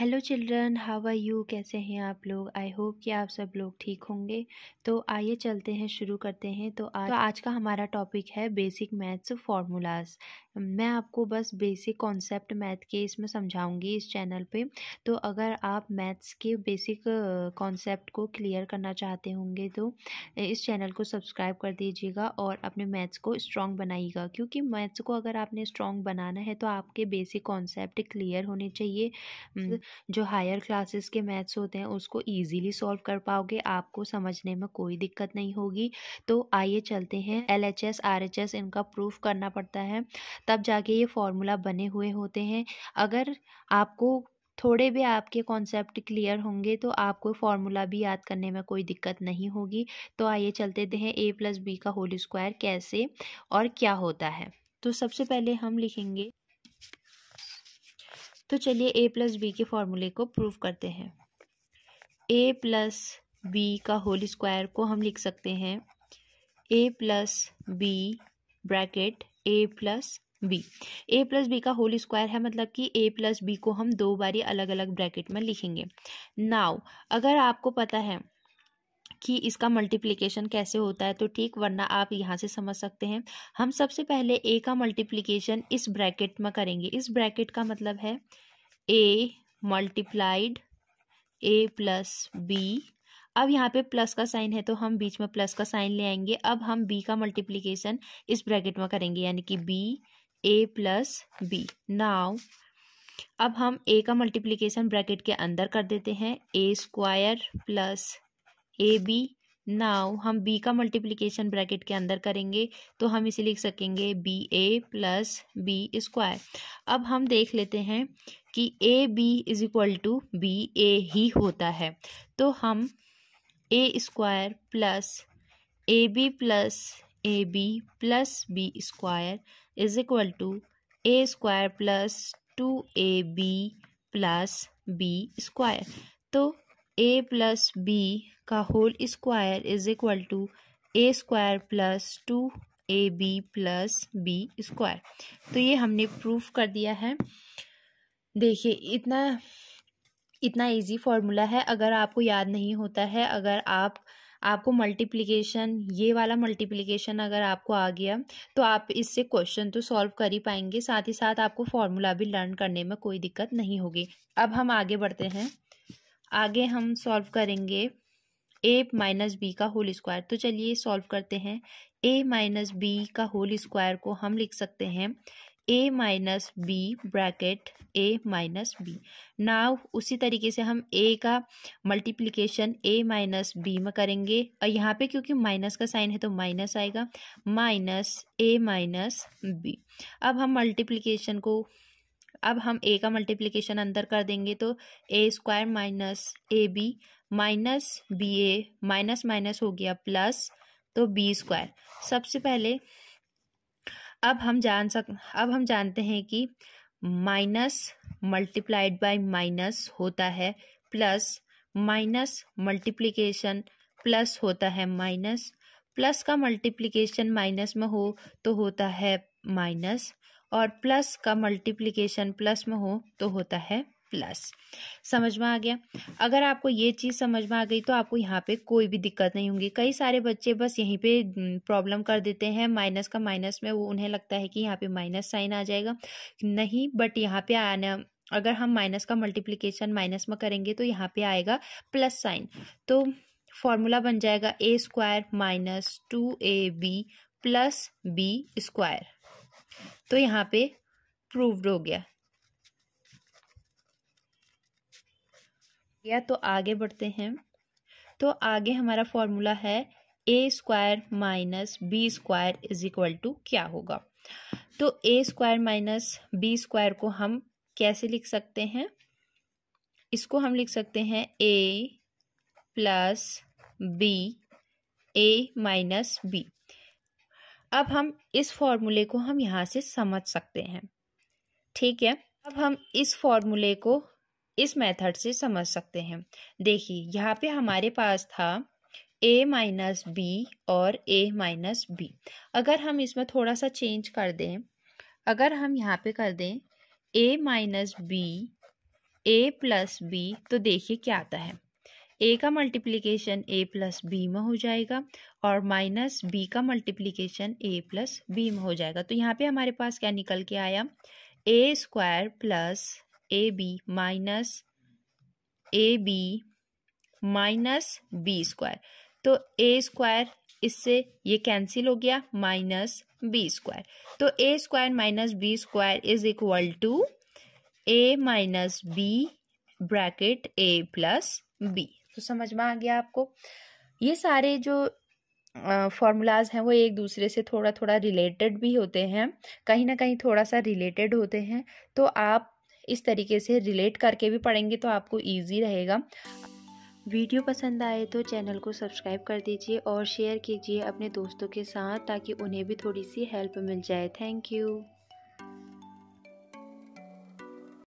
hello children how are you कैसे हैं आप लोग आई होप कि आप सब लोग ठीक होंगे तो आइए चलते हैं शुरू करते हैं तो आज तो आज का हमारा टॉपिक है बेसिक मैथ्स फार्मूलाज मैं आपको बस बेसिक कॉन्सेप्ट मैथ के इसमें समझाऊंगी इस चैनल पे तो अगर आप मैथ्स के बेसिक कॉन्सेप्ट को क्लियर करना चाहते होंगे तो इस चैनल को सब्सक्राइब कर दीजिएगा और अपने मैथ्स को स्ट्रॉन्ग बनाइएगा क्योंकि मैथ्स को अगर आपने स्ट्रॉन्ग बनाना है तो आपके बेसिक कॉन्सेप्ट क्लियर होने चाहिए जो हायर क्लासेस के मैथ्स होते हैं उसको ईजिली सॉल्व कर पाओगे आपको समझने में कोई दिक्कत नहीं होगी तो आइए चलते हैं L H S R H S इनका प्रूफ करना पड़ता है तब जाके ये फॉर्मूला बने हुए होते हैं अगर आपको थोड़े भी आपके कॉन्सेप्ट क्लियर होंगे तो आपको फार्मूला भी याद करने में कोई दिक्कत नहीं होगी तो आइए चलते हैं ए प्लस बी का होल स्क्वायर कैसे और क्या होता है तो सबसे पहले हम लिखेंगे तो चलिए ए प्लस बी के फॉर्मूले को प्रूव करते हैं ए प्लस बी का होल स्क्वायर को हम लिख सकते हैं A plus B bracket A plus B A plus B का होल स्क्वायर है मतलब कि ए प्लस बी को हम दो बारी अलग अलग ब्रैकेट में लिखेंगे नाउ अगर आपको पता है कि इसका मल्टीप्लिकेशन कैसे होता है तो ठीक वरना आप यहाँ से समझ सकते हैं हम सबसे पहले ए का मल्टीप्लिकेशन इस ब्रैकेट में करेंगे इस ब्रैकेट का मतलब है A multiplied A plus B अब यहाँ पे प्लस का साइन है तो हम बीच में प्लस का साइन ले आएंगे अब हम बी का मल्टीप्लिकेशन इस ब्रैकेट में करेंगे यानी कि B A plus B now अब हम ए का मल्टीप्लीकेशन ब्रैकेट के अंदर कर देते हैं A square plus A B now हम बी का मल्टीप्लीकेशन ब्रैकेट के अंदर करेंगे तो हम इसे लिख सकेंगे B A plus B square अब हम देख लेते हैं कि A B is equal to B A ही होता है तो हम A square plus A B plus A B plus B square is equal to A square plus two A B plus B square तो ए प्लस बी का whole square is equal to A square plus two A B plus B square तो ये हमने proof कर दिया है देखिए इतना इतना इजी फार्मूला है अगर आपको याद नहीं होता है अगर आप आपको मल्टीप्लिकेशन ये वाला मल्टीप्लिकेशन अगर आपको आ गया तो आप इससे क्वेश्चन तो सॉल्व कर ही पाएंगे साथ ही साथ आपको फॉर्मूला भी लर्न करने में कोई दिक्कत नहीं होगी अब हम आगे बढ़ते हैं आगे हम सॉल्व करेंगे ए माइनस बी का होल स्क्वायर तो चलिए सॉल्व करते हैं ए माइनस बी का होल स्क्वायर को हम लिख सकते हैं A minus B bracket A minus B now उसी तरीके से हम ए का मल्टीप्लिकेशन ए माइनस बी में करेंगे और यहाँ पे क्योंकि माइनस का साइन है तो माइनस आएगा माइनस ए माइनस बी अब हम मल्टीप्लिकेशन को अब हम ए का मल्टीप्लिकेशन अंदर कर देंगे तो A square minus A B minus B A minus minus हो गया प्लस तो बी स्क्वायर सबसे पहले अब हम जान सक अब हम जानते हैं कि माइनस मल्टीप्लाइड बाय माइनस होता है प्लस माइनस मल्टीप्लिकेशन प्लस होता है माइनस प्लस का मल्टीप्लिकेशन माइनस में हो तो होता है माइनस और प्लस का मल्टीप्लिकेशन प्लस में हो तो होता है प्लस समझ में आ गया अगर आपको ये चीज़ समझ में आ गई तो आपको यहाँ पे कोई भी दिक्कत नहीं होगी कई सारे बच्चे बस यहीं पे प्रॉब्लम कर देते हैं माइनस का माइनस में वो उन्हें लगता है कि यहाँ पे माइनस साइन आ जाएगा नहीं बट यहाँ पे आना अगर हम माइनस का मल्टीप्लीकेशन माइनस में करेंगे तो यहाँ पे आएगा प्लस साइन तो फॉर्मूला बन जाएगा A square minus two A B plus B square तो यहाँ पे प्रूव्ड हो गया गया तो आगे बढ़ते हैं तो आगे हमारा फॉर्मूला है A square minus B square is equal to क्या होगा तो A square minus B square को हम कैसे लिख सकते हैं इसको हम लिख सकते हैं A plus B A minus B अब हम इस फॉर्मूले को हम यहाँ से समझ सकते हैं ठीक है अब हम इस फॉर्मूले को इस मेथड से समझ सकते हैं देखिए यहाँ पे हमारे पास था ए माइनस बी और ए माइनस बी अगर हम इसमें थोड़ा सा चेंज कर दें अगर हम यहाँ पे कर दें A minus B A plus B तो देखिए क्या आता है ए का मल्टीप्लिकेशन ए प्लस बी में हो जाएगा और माइनस बी का मल्टीप्लिकेशन ए प्लस बी में हो जाएगा तो यहाँ पे हमारे पास क्या निकल के आया A square plus A B minus A B minus B square तो ए स्क्वायर इससे ये कैंसिल हो गया माइनस बी स्क्वायर तो A square minus B square is equal to A minus B bracket A plus B तो समझ में आ गया आपको ये सारे जो फॉर्मूलाज हैं वो एक दूसरे से थोड़ा थोड़ा रिलेटेड भी होते हैं कहीं ना कहीं थोड़ा सा रिलेटेड होते हैं तो आप इस तरीके से रिलेट करके भी पढ़ेंगे तो आपको ईजी रहेगा वीडियो पसंद आए तो चैनल को सब्सक्राइब कर दीजिए और शेयर कीजिए अपने दोस्तों के साथ ताकि उन्हें भी थोड़ी सी हेल्प मिल जाए थैंक यू